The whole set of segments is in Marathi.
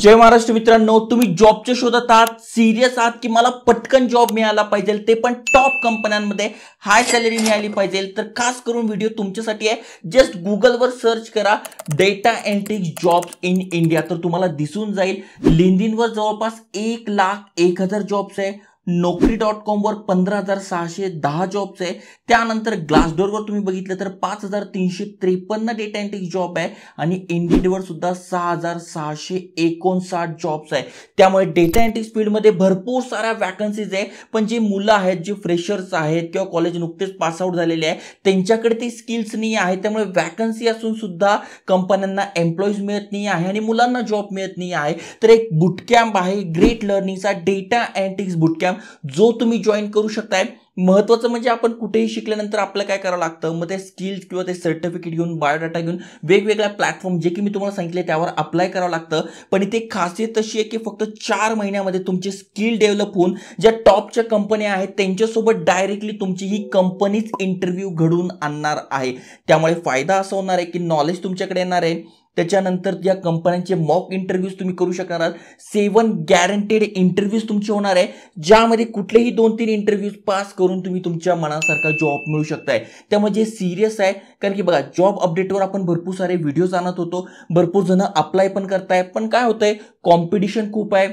जय महाराष्ट्र मित्रांनो तुम्ही जॉबच्या शोधात आहात सिरियस आहात की मला पटकन जॉब मिळाला पाहिजे ते पण टॉप कंपन्यांमध्ये हाय सॅलरी मिळाली पाहिजे तर खास करून व्हिडिओ तुमच्यासाठी आहे जस्ट गुगलवर सर्च करा data entry job in India तर तुम्हाला दिसून जाईल लिंदिनवर जवळपास एक लाख एक हजार जॉब्स आहे नोकरी डॉट कॉमवर पंधरा हजार सहाशे दहा जॉब्स आहे त्यानंतर ग्लासडोरवर तुम्ही बघितलं तर पाच हजार तीनशे त्रेपन्न डेटा एंट्री जॉब आहे आणि इंडिडवर सुद्धा सहा हजार सहाशे एकोणसाठ जॉब्स आहे त्यामुळे डेटा एंट्री स्पीडमध्ये भरपूर साऱ्या वॅकन्सीज आहे पण जे मुलं आहेत जे फ्रेशर्स आहेत किंवा कॉलेज नुकतेच पासआउट झालेले आहे त्यांच्याकडे ती स्किल्स नाही आहे त्यामुळे वॅकन्सी असून सुद्धा कंपन्यांना एम्प्लॉईज मिळत नाही आहे आणि मुलांना जॉब मिळत नाही आहे तर एक बुटकॅम्प आहे ग्रेट लर्निंगचा डेटा अँटिक्स बुटकॅम्प प्रोग्राम जो तुम्ही जॉईन करू शकताय महत्त्वाचं म्हणजे आपण कुठेही शिकल्यानंतर आपलं काय करावं लागतं मग ते स्किल्स किंवा ते सर्टिफिकेट घेऊन बायोडाटा घेऊन वेगवेगळ्या प्लॅटफॉर्म जे की मी तुम्हाला सांगितले त्यावर अप्लाय करावं लागतं पण इथे खासियत तशी आहे की फक्त चार महिन्यामध्ये तुमचे स्किल डेव्हलप होऊन ज्या टॉपच्या कंपन्या आहेत त्यांच्यासोबत डायरेक्टली तुमची ही कंपनीच इंटरव्ह्यू घडून आणणार आहे त्यामुळे फायदा असा होणार आहे की नॉलेज तुमच्याकडे येणार आहे त्याच्यानंतर या कंपन्यांचे मॉक इंटरव्ह्यूज तुम्ही करू शकणार आहात सेवन गॅरंटेड इंटरव्ह्यूज तुमचे होणार आहे ज्यामध्ये कुठलेही दोन तीन इंटरव्ह्यूज पास करून तुम्ही तुमच्या मनासारखा जॉब मिळू शकताय त्यामुळे जे सिरियस आहे कारण की बघा जॉब अपडेटवर आपण भरपूर सारे व्हिडिओज आणत होतो भरपूर जणं अप्लाय पण करताय पण काय होतंय कॉम्पिटिशन खूप आहे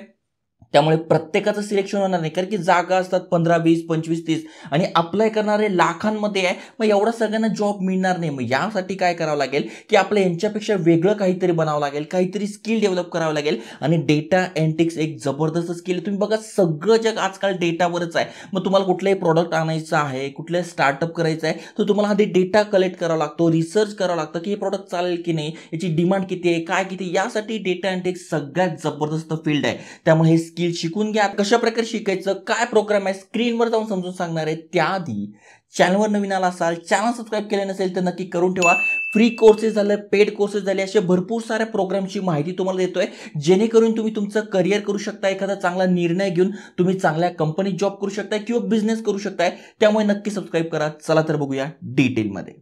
त्यामुळे प्रत्येकाचं सिलेक्शन होणार नाही कारण की जागा असतात पंधरा वीस पंचवीस तीस आणि अप्लाय करणारे लाखांमध्ये आहे मग एवढा सगळ्यांना जॉब मिळणार नाही मग यासाठी काय करावं लागेल की आपलं यांच्यापेक्षा वेगळं काहीतरी बनावं लागेल काहीतरी स्किल डेव्हलप करावं लागेल आणि डेटा अँटिक्स एक जबरदस्त स्किल तुम्ही बघा सगळं जग आजकाल डेटावरच आहे मग तुम्हाला कुठलंही प्रॉडक्ट आणायचं आहे कुठलं स्टार्टअप करायचं आहे तर तुम्हाला आधी डेटा कलेक्ट करावा लागतो रिसर्च करावं लागतं की हे प्रॉडक्ट चालेल की नाही याची डिमांड किती आहे काय किती यासाठी डेटा अँटिक्स सगळ्यात जबरदस्त फील्ड आहे त्यामुळे हे स्किल शिकून घ्या कशा प्रकारे शिकायचं काय प्रोग्राम आहे स्क्रीनवर जाऊन समजून सांगणार आहे त्याआधी चॅनलवर नवीन आला असाल चॅनल सबस्क्राईब केले नसेल तर नक्की करून ठेवा फ्री कोर्सेस झाले पेड कोर्सेस झाले असे भरपूर साऱ्या प्रोग्रामची माहिती तुम्हाला देतोय जेणेकरून तुम्ही तुमचं करिअर करू शकता एखादा चांगला निर्णय घेऊन तुम्ही चांगल्या कंपनीत जॉब करू शकताय किंवा बिझनेस करू शकताय त्यामुळे नक्की सबस्क्राईब करा चला तर बघूया डिटेलमध्ये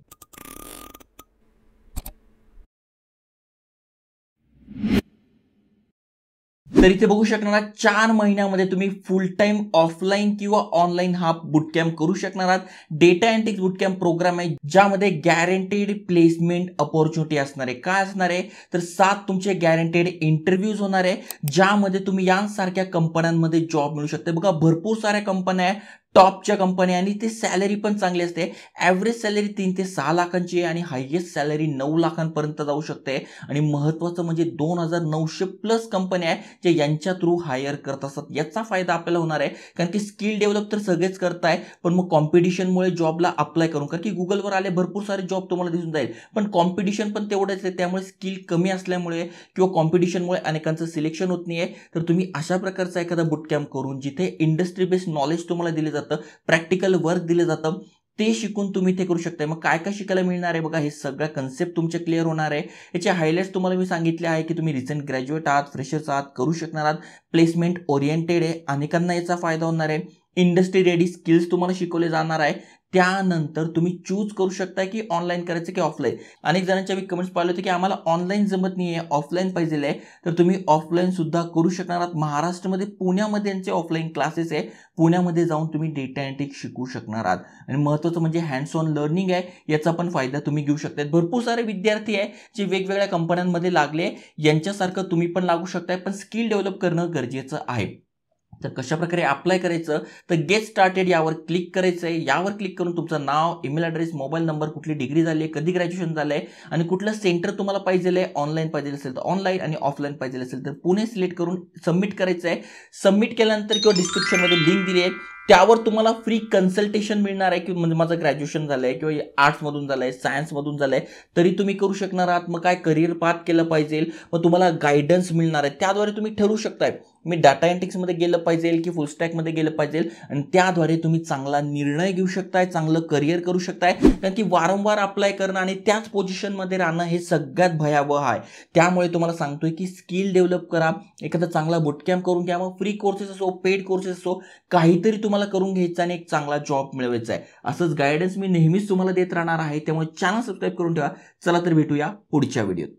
तर इथे बघू शकणार चार महिन्यामध्ये तुम्ही फुल टाइम ऑफलाईन किंवा ऑनलाईन हा बुटकॅम्प करू शकणार आहात डेटा अँटिक्स बुटकॅम्प प्रोग्राम आहे ज्यामध्ये गॅरंटेड प्लेसमेंट अपॉर्च्युनिटी असणार आहे काय असणार आहे तर सात तुमचे गॅरंटेड इंटरव्ह्यूज होणार आहे ज्यामध्ये तुम्ही यांसारख्या कंपन्यांमध्ये जॉब मिळू शकते बघा भरपूर साऱ्या कंपन्या आहे टॉपच्या कंपन्या आणि ते सॅलरी पण चांगली असते ॲव्हरेज सॅलरी तीन ते सहा लाखांची आहे आणि हायएस्ट सॅलरी नऊ लाखांपर्यंत जाऊ शकते आणि महत्त्वाचं म्हणजे दोन हजार नऊशे प्लस कंपन्या आहे जे यांच्या थ्रू हायर करत असतात याचा फायदा आपल्याला होणार आहे कारण की स्किल डेव्हलप तर सगळेच आहे पण मग कॉम्पिटिशनमुळे जॉबला अप्लाय करून कारण की गुगलवर आले भरपूर सारे जॉब तुम्हाला दिसून जाईल पण कॉम्पिटिशन पण तेवढंच आहे त्यामुळे स्किल कमी असल्यामुळे किंवा कॉम्पिटिशनमुळे अनेकांचं सिलेक्शन होत नाही आहे तर तुम्ही अशा प्रकारचा एखादा बुटकॅम्प करून जिथे इंडस्ट्री बेस्ड नॉलेज तुम्हाला दिले जाते जातं प्रॅक्टिकल वर्क दिलं जातं ते शिकून तुम्ही ते करू शकता मग काय काय शिकायला मिळणार आहे बघा हे सगळं कन्सेप्ट तुमचे क्लिअर होणार आहे याचे हायलाइट्स तुम्हाला मी सांगितले आहे की तुम्ही रिसेंट ग्रॅज्युएट आहात फ्रेशर्स आहात करू शकणार आहात प्लेसमेंट ओरिएंटेड आहे अनेकांना याचा फायदा होणार आहे इंडस्ट्री रेडी स्किल्स तुम्हाला शिकवले जाणार आहे त्यानंतर तुम्ही चूज करू शकता की ऑनलाईन करायचं की ऑफलाईन अनेक जणांच्या मी कमेंट्स पाहिले होते की आम्हाला ऑनलाईन जमत नाही आहे ऑफलाईन पाहिजे आहे तर तुम्ही ऑफलाईन सुद्धा करू शकणार आहात महाराष्ट्रामध्ये पुण्यामध्ये यांचे ऑफलाईन क्लासेस आहे पुण्यामध्ये जाऊन तुम्ही डेटा एंट्रिक शिकू शकणार आहात आणि महत्त्वाचं म्हणजे हँड्स ऑन लर्निंग आहे याचा पण फायदा तुम्ही घेऊ शकता भरपूर सारे विद्यार्थी आहे जे वेगवेगळ्या कंपन्यांमध्ये लागले यांच्यासारखं तुम्ही पण लागू शकताय पण स्किल डेव्हलप करणं गरजेचं आहे तर कशाप्रकारे अप्लाय करायचं तर गेट स्टार्टेड यावर क्लिक करायचं आहे यावर क्लिक करून तुमचं नाव ईमेल ॲड्रेस मोबाईल नंबर कुठली डिग्री झाली आहे कधी ग्रॅज्युएशन झालं आहे आणि कुठलं सेंटर तुम्हाला पाहिजे आहे ऑनलाईन पाहिजे असेल तर ऑनलाईन आणि ऑफलाईन पाहिजे असेल तर पुणे सिलेक्ट करून सबमिट करायचं आहे सबमिट केल्यानंतर किंवा डिस्क्रिप्शनमध्ये लिंक दिली आहे त्यावर तुम्हाला फ्री कन्सल्टेशन मिळणार आहे की म्हणजे माझं ग्रॅज्युएशन झालं आहे किंवा आर्ट्समधून झालंय आहे सायन्समधून झालंय आहे तरी तुम्ही करू शकणार आहात मग काय करिअर पाथ केलं पाहिजे मग तुम्हाला गायडन्स मिळणार आहे त्याद्वारे तुम्ही ठरवू शकताय मी डाटा एंटिक्समध्ये गेलं पाहिजे की फुलस्टॅकमध्ये गेलं पाहिजे आणि त्याद्वारे तुम्ही चांगला निर्णय घेऊ शकताय चांगलं करिअर करू शकताय कारण की वारंवार अप्लाय करणं आणि त्याच पोझिशनमध्ये राहणं हे सगळ्यात भयावह आहे त्यामुळे तुम्हाला सांगतोय की स्किल डेव्हलप करा एखादा चांगला बुटकॅम्प करून घ्या मग फ्री कोर्सेस असो पेड कोर्सेस असो काहीतरी तुम्हाला मला करून घ्यायचा आणि एक चांगला जॉब मिळवायचा आहे असंच गायडन्स मी नेहमीच तुम्हाला देत राहणार आहे त्यामुळे चॅनल सबस्क्राईब करून ठेवा चला तर भेटूया पुढच्या व्हिडिओत